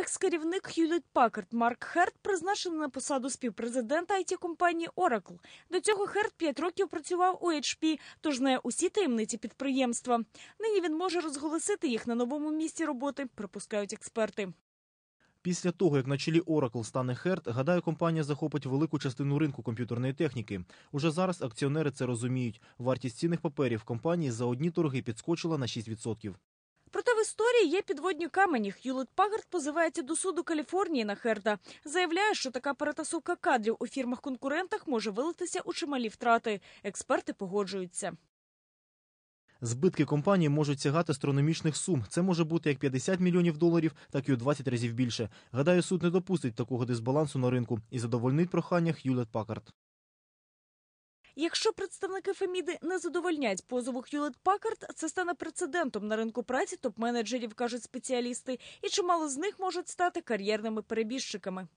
Екс-керівник Hewlett Пакерт Марк Херт призначений на посаду співпрезидента it компанії Oracle. До цього Херт 5 років працював у HP, тож знає усі таємниці підприємства. Нині він може розголосити їх на новому місці роботи, припускають експерти. Після того, як на чолі Oracle стане Херт, гадаю, компанія захопить велику частину ринку комп'ютерної техніки. Уже зараз акціонери це розуміють. Вартість цінних паперів компанії за одні торги підскочила на 6% в історії є підводні камені. Х'юлет Пагард позивається до суду Каліфорнії на Херда. Заявляє, що така перетасовка кадрів у фірмах конкурентах може вилитися у чималі втрати. Експерти погоджуються. Збитки компанії можуть сягати астрономічних сум. Це може бути як 50 мільйонів доларів, так і у 20 разів більше. Гадаю, суд не допустить такого дисбалансу на ринку і задовольнить проханнях Юлет Пакарт. Якщо представники Феміди не задовольнять позову Хьюлет Пакард, це стане прецедентом на ринку праці топ-менеджерів, кажуть спеціалісти, і чимало з них можуть стати кар'єрними перебіжчиками.